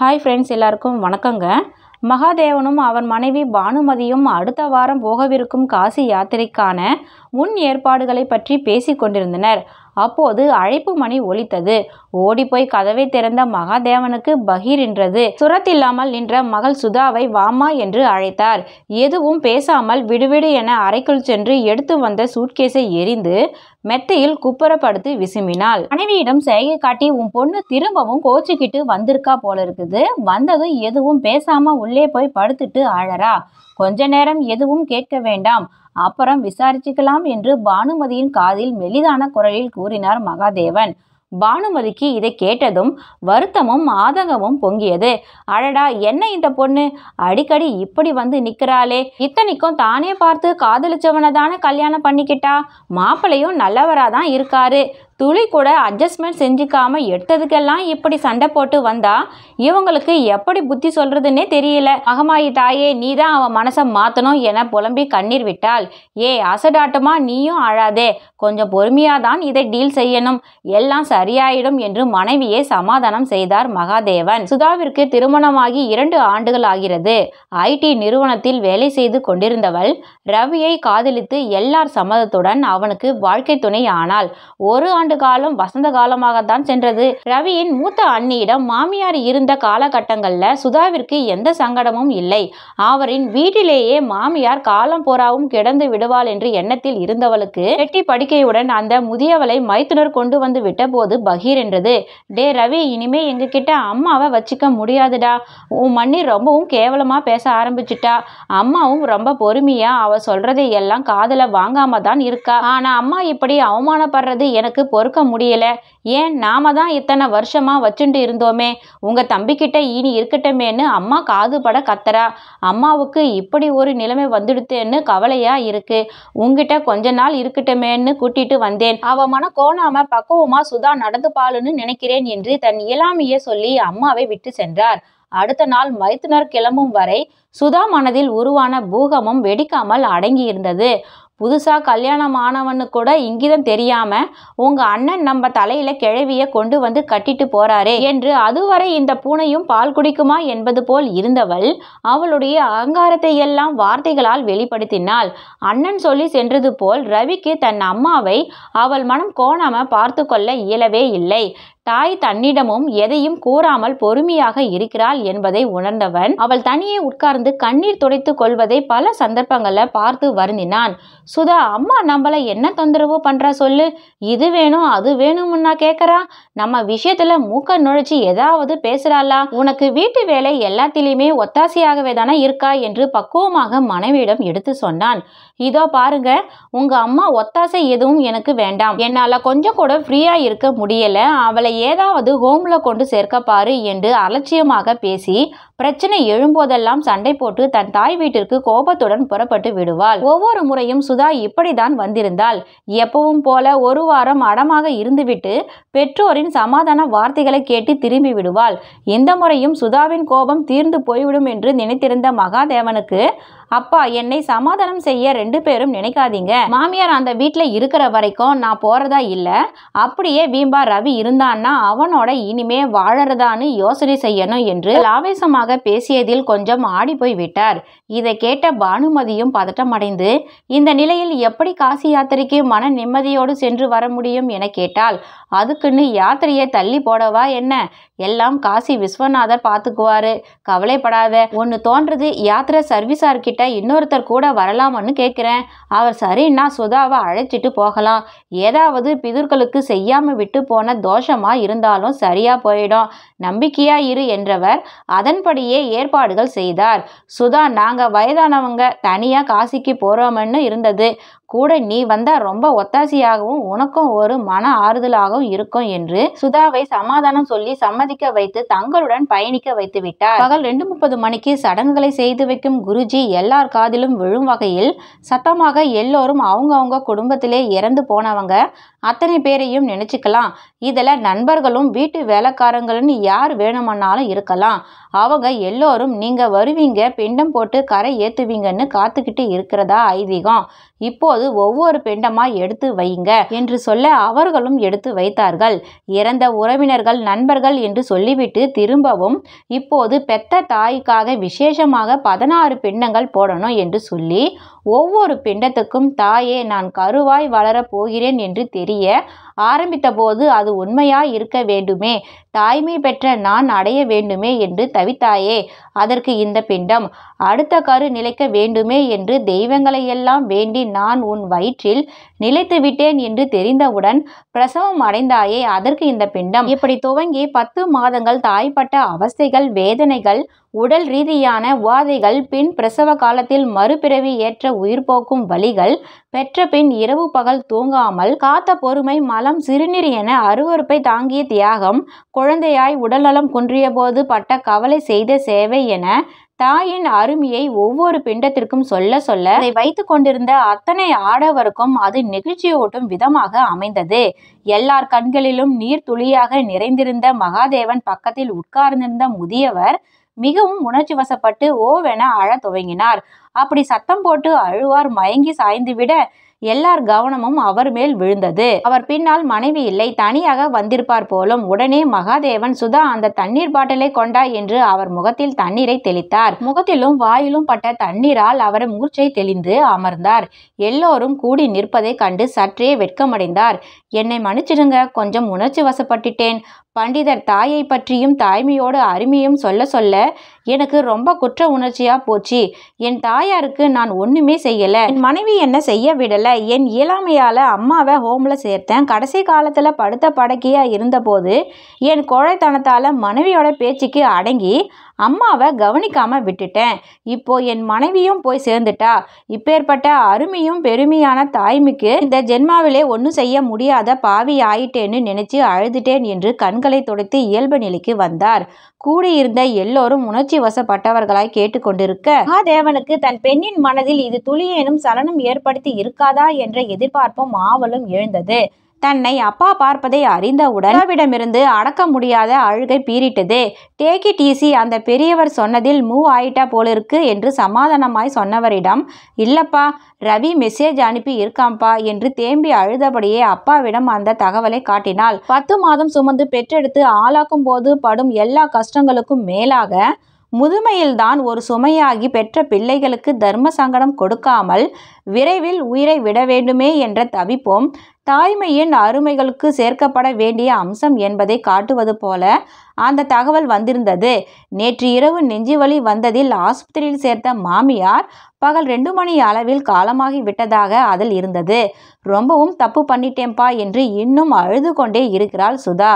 hi friends எல்லாருக்கும் வணக்கங்க மகாதேவனும் அவர் மனைவி பானுமதியும் அடுத்த வாரம் போகவிருக்கும் காசி யாத்திரைக்கான முன் ஏற்பாடுகளை பற்றி பேசி கொண்டிருந்தனர் அப்போது அழைப்பு மணி ஒலித்தது ஓடிப்போய் கதவை திறந்த மகாதேவனுக்கு பகீர் என்றது சுரத்தில்லாமல் நின்ற மகள் சுதாவை வாமா என்று அழைத்தார் எதுவும் பேசாமல் விடுவிடு என அறைக்குள் சென்று எடுத்து வந்த சூட்கேஸை எரிந்து மெத்தையில் குப்புறப்படுத்தி விசுமினாள் மனைவியிடம் செய்கை காட்டி உன் பொண்ணு திரும்பவும் கோச்சிக்கிட்டு வந்திருக்கா போல இருக்குது வந்ததும் எதுவும் பேசாம உள்ளே போய் படுத்துட்டு ஆழறா கொஞ்ச நேரம் எதுவும் கேட்க வேண்டாம் அப்புறம் விசாரிச்சுக்கலாம் என்று பானுமதியின் காதில் மெலிதான குரலில் கூறினார் மகாதேவன் பானுமதிக்கு இதை கேட்டதும் வருத்தமும் ஆதங்கமும் பொங்கியது அடடா என்ன இந்த பொண்ணு அடிக்கடி இப்படி வந்து நிற்கிறாளே இத்தனைக்கும் தானே பார்த்து காதலிச்சவனை தானே கல்யாணம் பண்ணிக்கிட்டா மாப்பிள்ளையும் நல்லவராக தான் இருக்காரு துளி கூட அட்ஜஸ்ட்மெண்ட் செஞ்சுக்காமல் எடுத்ததுக்கெல்லாம் இப்படி சண்டை போட்டு வந்தா இவங்களுக்கு எப்படி புத்தி சொல்கிறதுன்னே தெரியல மகமாயி தாயே நீ தான் அவன் மனசை மாற்றணும் என புலம்பி கண்ணீர் விட்டால் ஏ அசடாட்டமா நீயும் அழாதே கொஞ்சம் பொறுமையாக தான் இதை டீல் செய்யணும் எல்லாம் சரியாயிடும் என்று மனைவியை சமாதானம் செய்தார் மகாதேவன் சுதாவிற்கு திருமணமாகி இரண்டு ஆண்டுகள் ஆகிறது ஐடி நிறுவனத்தில் வேலை செய்து கொண்டிருந்தவள் ரவியை காதலித்து எல்லார் சம்மதத்துடன் அவனுக்கு வாழ்க்கை துணை ஆனால் ஒரு ஆண்டு ஆண்டு காலம் வசந்த காலமாகத்தான் சென்றது ரவியின் மூத்த அண்ணியிடம் மாமியார் இருந்த காலகட்டங்கள்ல சுதாவிற்கு எந்த சங்கடமும் இல்லை அவரின் வீட்டிலேயே மாமியார் காலம் போராவும் கிடந்து விடுவாள் என்று எண்ணத்தில் இருந்தவளுக்கு வெட்டி படுக்கையுடன் அந்த முதியவளை மைத்துனர் கொண்டு வந்து விட்ட போது பகீர் என்றது டே ரவி இனிமே எங்க கிட்ட அம்மாவை வச்சுக்க முடியாதுடா உன் மண்ணி ரொம்பவும் கேவலமா பேச ஆரம்பிச்சிட்டா அம்மாவும் ரொம்ப பொறுமையா அவ சொல்றதை எல்லாம் காதல வாங்காம தான் இருக்கா ஆனா அம்மா இப்படி அவமானப்படுறது எனக்கு பொறுக்க முடியல ஏன் நாம தான் இத்தனை வருஷமா வச்சுட்டு இருந்தோமே உங்க தம்பிக்கிட்ட இனி இருக்கட்டமேன்னு அம்மா காது பட கத்தரா அம்மாவுக்கு இப்படி ஒரு நிலைமை வந்துடுத்தேன்னு கவலையா இருக்கு உங்ககிட்ட கொஞ்ச நாள் இருக்கட்டுமேன்னு கூட்டிட்டு வந்தேன் அவ மன கோணாம பக்குவமா சுதா நடந்துப்பாளுன்னு நினைக்கிறேன் என்று தன் இயலாமைய சொல்லி அம்மாவை விட்டு சென்றார் அடுத்த நாள் மைத்துனர் கிளம்பும் வரை சுதா மனதில் உருவான பூகமும் வெடிக்காமல் அடங்கி இருந்தது புதுசாக கல்யாணம் ஆனவனு கூட இங்கிதம் தெரியாமல் உங்கள் அண்ணன் நம்ம தலையில் கிழவியை கொண்டு வந்து கட்டிட்டு போகிறாரே என்று அதுவரை இந்த பூனையும் பால் குடிக்குமா என்பது போல் இருந்தவள் அவளுடைய அகங்காரத்தை எல்லாம் வார்த்தைகளால் வெளிப்படுத்தினாள் அண்ணன் சொல்லி சென்றது போல் ரவிக்கு தன் அம்மாவை அவள் மனம் கோணாமல் பார்த்து கொள்ள இயலவே இல்லை தாய் தன்னிடமும் எதையும் கூறாமல் பொறுமையாக இருக்கிறாள் என்பதை உணர்ந்தவன் அவள் தனியே உட்கார்ந்து கண்ணீர் துடைத்துக் கொள்வதை பல சந்தர்ப்பங்கள்ல பார்த்து வருந்தினான் சுதா அம்மா நம்மள என்ன தொந்தரவு பண்றா சொல்லு இது வேணும் அது வேணும்னா கேக்குறா நம்ம விஷயத்துல மூக்க நுழைச்சி ஏதாவது பேசுறாளா உனக்கு வீட்டு வேலை எல்லாத்திலையுமே ஒத்தாசையாகவே தானே இருக்கா என்று பக்குவமாக மனைவியிடம் எடுத்து சொன்னான் இதோ பாருங்க உங்க அம்மா ஒத்தாசை எதுவும் எனக்கு வேண்டாம் என்னால கொஞ்சம் கூட ஃப்ரீயா இருக்க முடியல அவளை ஏதாவது ஹோமில் கொண்டு சேர்க்கப்பாரு என்று அலட்சியமாக பேசி பிரச்சனை எழும்போதெல்லாம் சண்டை போட்டு தன் தாய் வீட்டிற்கு கோபத்துடன் புறப்பட்டு விடுவாள் ஒவ்வொரு முறையும் சுதா இப்படிதான் வந்திருந்தாள் எப்பவும் போல ஒரு வாரம் அடமாக இருந்துவிட்டு பெற்றோரின் சமாதான வார்த்தைகளை கேட்டு திரும்பி விடுவாள் இந்த முறையும் சுதாவின் கோபம் தீர்ந்து போய்விடும் என்று நினைத்திருந்த மகாதேவனுக்கு அப்பா என்னை சமாதானம் செய்ய ரெண்டு பேரும் நினைக்காதீங்க மாமியார் அந்த வீட்டில் இருக்கிற வரைக்கும் நான் போகிறதா இல்லை அப்படியே வீம்பா ரவி இருந்தான்னா அவனோட இனிமே வாழறதான்னு யோசனை செய்யணும் என்று ஆவேசமாக அதிகமாக பேசியதில் கொஞ்சம் ஆடி விட்டார் இதை கேட்ட பானுமதியும் பதட்டமடைந்து இந்த நிலையில் எப்படி காசி யாத்திரைக்கு மன நிம்மதியோடு சென்று வர முடியும் என கேட்டால் அதுக்குன்னு யாத்திரையை தள்ளி போடவா என்ன எல்லாம் காசி விஸ்வநாதர் பார்த்துக்குவாரு கவலைப்படாத ஒன்று தோன்றது யாத்திரை சர்வீஸார் கிட்ட இன்னொருத்தர் கூட வரலாமான்னு கேட்குறேன் அவர் சரின்னா சுதாவை அழைச்சிட்டு போகலாம் ஏதாவது பிதுர்களுக்கு செய்யாமல் விட்டு போன தோஷமாக இருந்தாலும் சரியாக போயிடும் நம்பிக்கையாக இரு என்றவர் அதன்படியே ஏற்பாடுகள் செய்தார் சுதா நாங்கள் வயதானவங்க தனியாக காசிக்கு போறோமன்னு இருந்தது கூட நீ வந்தா ரொம்ப ஒத்தாசியாகவும் உனக்கும் ஒரு மன ஆறுதலாகவும் இருக்கும் என்று சுதாவை சமாதானம் சொல்லி சம்மதிக்க வைத்து தங்களுடன் பயணிக்க வைத்து விட்டார் பகல் ரெண்டு முப்பது மணிக்கு சடங்குகளை செய்து வைக்கும் குருஜி எல்லார் காதிலும் விழும் வகையில் சத்தமாக எல்லோரும் அவங்கவுங்க குடும்பத்திலே இறந்து போனவங்க அத்தனை பேரையும் நினைச்சுக்கலாம் இதில் நண்பர்களும் வீட்டு வேலைக்காரங்களும் யார் வேணுமானாலும் இருக்கலாம் அவங்க எல்லோரும் நீங்கள் வருவீங்க பிண்டம் போட்டு கரை ஏற்றுவீங்கன்னு காத்துக்கிட்டு இருக்கிறதா ஐதீகம் இப்போது இப்போது ஒவ்வொரு பெண்டமா எடுத்து வைங்க என்று சொல்ல அவர்களும் எடுத்து வைத்தார்கள் இறந்த உறவினர்கள் நண்பர்கள் என்று சொல்லிவிட்டு திரும்பவும் இப்போது பெத்த தாய்க்காக விசேஷமாக பதினாறு பெண்ணங்கள் போடணும் என்று சொல்லி ஒவ்வொரு பிண்டத்துக்கும் தாயே நான் கருவாய் வளரப் போகிறேன் என்று தெரிய ஆரம்பித்தபோது அது உண்மையாய் இருக்க வேண்டுமே தாய்மை பெற்ற நான் அடைய வேண்டுமே என்று தவித்தாயே அதற்கு இந்த பிண்டம் அடுத்த கரு நிலைக்க வேண்டுமே என்று தெய்வங்களையெல்லாம் வேண்டி நான் உன் வயிற்றில் நிலைத்து விட்டேன் என்று தெரிந்தவுடன் பிரசவம் அடைந்தாயே அதற்கு இந்த பிண்டம் இப்படி துவங்கி பத்து மாதங்கள் தாய்ப்பட்ட அவஸ்தைகள் வேதனைகள் உடல் ரீதியான உபாதைகள் பின் பிரசவ காலத்தில் மறுபிறவி ஏற்ற மற்ற உயிர் போக்கும் வழிகள் பெற்ற பின் இரவு பகல் தூங்காமல் காத்த பொறுமை மலம் சிறுநீர் என அருவறுப்பை தாங்கிய தியாகம் குழந்தையாய் உடல்நலம் போது பட்ட கவலை செய்த சேவை என தாயின் அருமையை ஒவ்வொரு பிண்டத்திற்கும் சொல்ல சொல்ல அதை வைத்து கொண்டிருந்த அத்தனை ஆடவருக்கும் அது நெகிழ்ச்சியோட்டும் விதமாக அமைந்தது எல்லார் கண்களிலும் நீர் துளியாக நிறைந்திருந்த மகாதேவன் பக்கத்தில் உட்கார்ந்திருந்த முதியவர் மிகவும் உணர்ச்சி வசப்பட்டு ஓவென அழ துவங்கினார் அப்படி சத்தம் போட்டு அழுவார் மயங்கி சாய்ந்து விட எல்லார் கவனமும் அவர் மேல் விழுந்தது அவர் பின்னால் மனைவி இல்லை தனியாக வந்திருப்பார் போலும் உடனே மகாதேவன் சுதா அந்த தண்ணீர் பாட்டிலை கொண்டா என்று அவர் முகத்தில் தண்ணீரை தெளித்தார் முகத்திலும் வாயிலும் பட்ட தண்ணீரால் அவர் மூர்ச்சை தெளிந்து அமர்ந்தார் எல்லோரும் கூடி நிற்பதை கண்டு சற்றே வெட்கமடைந்தார் என்னை மன்னிச்சிடுங்க கொஞ்சம் உணர்ச்சி வசப்பட்டுட்டேன் பண்டிதர் தாயை பற்றியும் தாய்மையோட அருமையும் சொல்ல சொல்ல எனக்கு ரொம்ப குற்ற உணர்ச்சியாக போச்சு என் தாயாருக்கு நான் ஒன்றுமே செய்யலை என் மனைவி என்ன செய்ய விடலை என் இயலாமையால் அம்மாவை ஹோமில் சேர்த்தேன் கடைசி காலத்தில் படுத்த படக்கையாக இருந்தபோது என் கோழைத்தனத்தால மனைவியோட பேச்சுக்கு அடங்கி அம்மாவை கவனிக்காமல் விட்டுட்டேன் இப்போ என் மனைவியும் போய் சேர்ந்துட்டா இப்பேற்பட்ட அருமையும் பெருமையான தாய்மிக்கு இந்த ஜென்மாவிலே ஒன்றும் செய்ய முடியாத பாவி ஆயிட்டேன்னு நினைச்சு அழுதுட்டேன் என்று கண்களை துடைத்து இயல்பு நிலைக்கு வந்தார் கூடியிருந்த எல்லோரும் உணர்ச்சி வசப்பட்டவர்களாய் கேட்டுக்கொண்டிருக்க மகாதேவனுக்கு தன் பெண்ணின் மனதில் இது துளியேனும் சலனம் ஏற்படுத்தி இருக்காதா என்ற எதிர்பார்ப்பும் ஆவலும் எழுந்தது தன்னை அப்பா பார்ப்பதை அறிந்தவுடன் அப்பாவிடமிருந்து அடக்க முடியாத அழுகை பீறிட்டது டேக்கி டீசி அந்த பெரியவர் சொன்னதில் மூவ் ஆயிட்டா போலிருக்கு என்று சமாதானமாய் சொன்னவரிடம் இல்லப்பா ரவி மெசேஜ் அனுப்பி இருக்காம்பா என்று தேம்பி அழுதபடியே அப்பாவிடம் அந்த தகவலை காட்டினாள் பத்து மாதம் சுமந்து பெற்றெடுத்து ஆளாக்கும் போது படும் எல்லா கஷ்டங்களுக்கும் மேலாக முதுமையில்தான் ஒரு சுமையாகி பெற்ற பிள்ளைகளுக்கு தர்ம சங்கடம் கொடுக்காமல் விரைவில் உயிரை விட வேண்டுமே என்ற தவிப்பும் தாய்மையின் அருமைகளுக்கு சேர்க்கப்பட வேண்டிய அம்சம் என்பதை காட்டுவது போல அந்த தகவல் வந்திருந்தது நேற்று இரவு நெஞ்சு வந்ததில் ஆஸ்பத்திரியில் சேர்த்த மாமியார் பகல் ரெண்டு மணி அளவில் காலமாகி விட்டதாக அதில் இருந்தது ரொம்பவும் தப்பு பண்ணிட்டேன்பா என்று இன்னும் அழுது கொண்டே இருக்கிறாள் சுதா